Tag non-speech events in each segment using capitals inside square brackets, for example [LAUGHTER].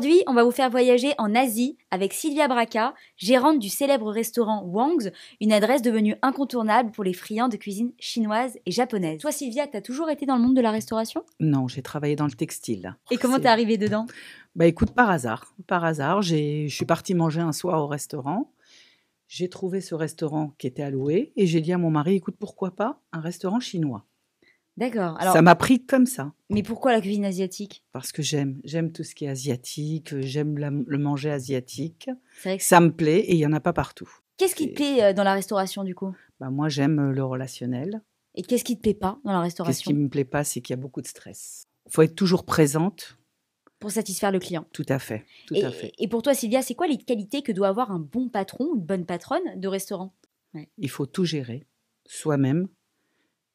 Aujourd'hui, on va vous faire voyager en Asie avec Sylvia Braca, gérante du célèbre restaurant Wang's, une adresse devenue incontournable pour les friands de cuisine chinoise et japonaise. Toi, Sylvia, tu as toujours été dans le monde de la restauration Non, j'ai travaillé dans le textile. Et comment t'es arrivée dedans Bah écoute, par hasard. Par hasard, je suis partie manger un soir au restaurant. J'ai trouvé ce restaurant qui était alloué et j'ai dit à mon mari, écoute, pourquoi pas un restaurant chinois D'accord. ça m'a pris comme ça. Mais pourquoi la cuisine asiatique Parce que j'aime. J'aime tout ce qui est asiatique, j'aime le manger asiatique. ça me plaît et il y en a pas partout. Qu'est-ce qui te plaît euh, dans la restauration du coup bah, Moi j'aime euh, le relationnel. Et qu'est-ce qui te plaît pas dans la restauration ce qui me plaît pas, c'est qu'il y a beaucoup de stress. Il faut être toujours présente. Pour satisfaire le client. Tout à fait. Tout et, à fait. Et pour toi, Sylvia, c'est quoi les qualités que doit avoir un bon patron, ou une bonne patronne de restaurant Il faut tout gérer soi-même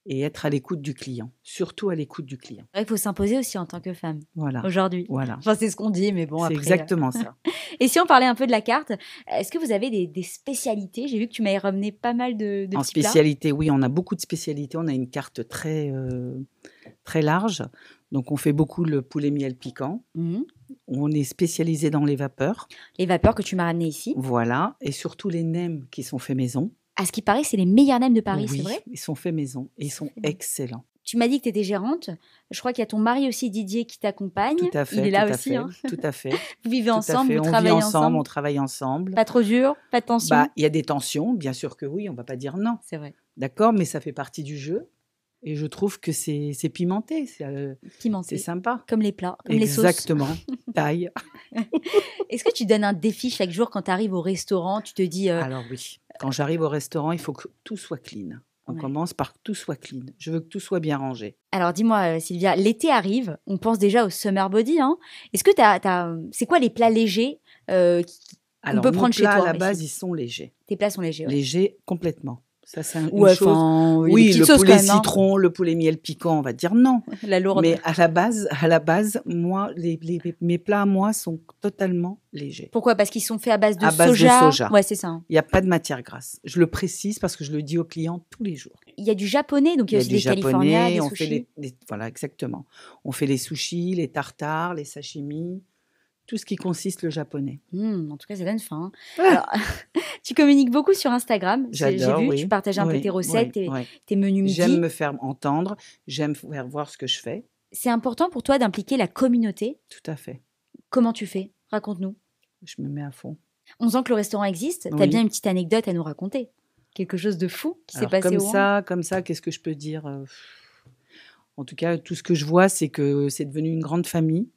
et être à l'écoute du client, surtout à l'écoute du client. Il faut s'imposer aussi en tant que femme. Voilà. Aujourd'hui. Voilà. Enfin, c'est ce qu'on dit, mais bon. C'est exactement euh, ça. [LAUGHS] et si on parlait un peu de la carte, est-ce que vous avez des, spécialités J'ai vu que tu m'avais ramené pas mal de, de en spécialité, oui, on a beaucoup de spécialités. On a une carte très euh, très large. Donc, on fait beaucoup le poulet miel piquant. Mhm. On est spécialisé dans les vapeurs. Les vapeurs que tu m'as ramenées ici. Voilà, et surtout les nems qui sont faits maison à ce qui paraît, c'est les meilleurs nems de Paris, c'est vrai Ils sont faits maison et ils sont excellents. Tu m'as dit que tu étais gérante. Je crois qu'il y a ton mari aussi, Didier, qui t'accompagne. Tout à fait. Il est là aussi. Hein. Tout à fait. [LAUGHS] vous vivez ensemble, vous on travaillez ensemble, On travaille ensemble. Pas trop dur, pas de tension. Bah, il y a des tensions, bien sûr que oui, on va pas dire non. C'est vrai. D'accord, mais ça fait partie du jeu. Et je trouve que c'est pimenté. C'est euh, pimenté. C'est sympa. Comme les plats, comme les sauces. Exactement. Taille. [LAUGHS] Est-ce que tu donnes un défi chaque jour quand tu arrives au restaurant Tu te dis. Euh, Alors oui. Quand j'arrive au restaurant, il faut que tout soit clean. On commence par que tout soit clean. Je veux que tout soit bien rangé. Alors dis-moi, euh, Sylvia, l'été arrive. On pense déjà au summer body. Hein. Est-ce que tu C'est quoi les plats légers euh, qu'on peut prendre chez toi à la base, ils sont légers. Tes plats sont légers. Légers complètement. Ça, c'est oui, le poulet citron, le poulet miel piquant, on va dire non. [LAUGHS] La lourde. Mais à la base, à la base, moi, mes plats moi sont totalement légers. Pourquoi Parce qu'ils sont faits à base de à base soja. De c'est ça. Hein. Il n'y a pas de matière grasse. Je le précise parce que je le dis aux clients tous les jours. Il y a du japonais, donc il y a, aussi des californiens, des on Fait des voilà, exactement. On fait les sushis, les tartares, les sashimis tout ce qui consiste le japonais. Hmm, en tout cas, ça donne faim. Ah. [LAUGHS] tu communiques beaucoup sur Instagram. J'ai vu, tu partages un peu tes recettes, tes, menus J'aime me faire entendre, j'aime faire voir ce que je fais. C'est important pour toi d'impliquer la communauté. Tout à fait. Comment tu fais Raconte-nous. Je me mets à fond. On sent que le restaurant existe, tu as bien une petite anecdote à nous raconter. Quelque chose de fou qui s'est passé comme ça, Comme ça, qu'est-ce que je peux dire euh, En tout cas, tout ce que je vois, c'est que c'est devenu une grande famille.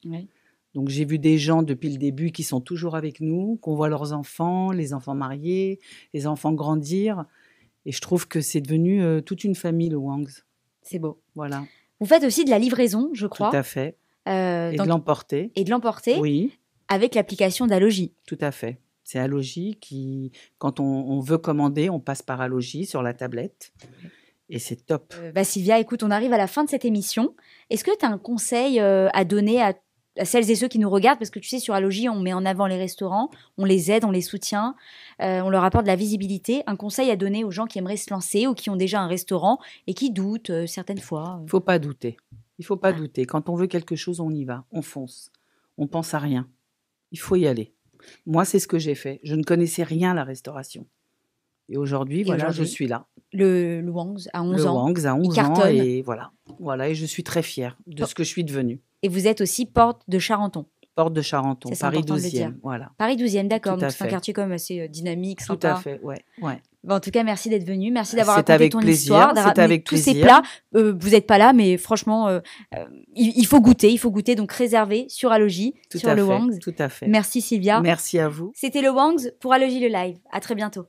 Donc j'ai vu des gens depuis le début qui sont toujours avec nous, qu'on voit leurs enfants, les enfants mariés, les enfants grandir. Et je trouve que c'est devenu euh, toute une famille, le Wangs. C'est beau. Voilà. Vous faites aussi de la livraison, je crois. Tout à fait. Euh, et de l'emporter. Et de l'emporter. Oui. Avec l'application d'Alogi. Tout à fait. C'est Alogi qui, quand on, veut commander, on passe par Alogi sur la tablette. Et c'est top. Euh, bah Sylvia, écoute, on arrive à la fin de cette émission. Est-ce que tu as un conseil à donner à celles et ceux qui nous regardent, parce que tu sais, sur Allogie, on met en avant les restaurants, on les aide, on les soutient, euh, on leur apporte de la visibilité. Un conseil à donner aux gens qui aimeraient se lancer ou qui ont déjà un restaurant et qui doutent euh, certaines fois. Il faut pas douter. Il faut pas douter. Quand on veut quelque chose, on y va, on fonce, on pense à rien. Il faut y aller. Moi, c'est ce que j'ai fait. Je ne connaissais rien à la restauration. Et aujourd'hui, voilà, je suis là. Le, Wangs à 11 ans. Le Wangs à 11 ans. Et voilà. voilà. Et je suis très fière de oh. ce que je suis devenue. Et vous êtes aussi porte de Charenton. Porte de Charenton, Paris 12e. Voilà. Paris 12e, d'accord. c'est un quartier quand même assez euh, dynamique, Tout sympa. Tout à fait, ouais. ouais. en tout cas, merci d'être venu. Merci d'avoir raconté avec ton histoire, d'avoir avec tous ces plats. Euh, vous n'êtes pas là, mais franchement, euh, il, faut goûter, il faut goûter. Donc réservez sur allogie sur le Wangs. Tout à fait. Merci Sylvia. Merci à vous. C'était le Wangs pour allogie le live. À très bientôt.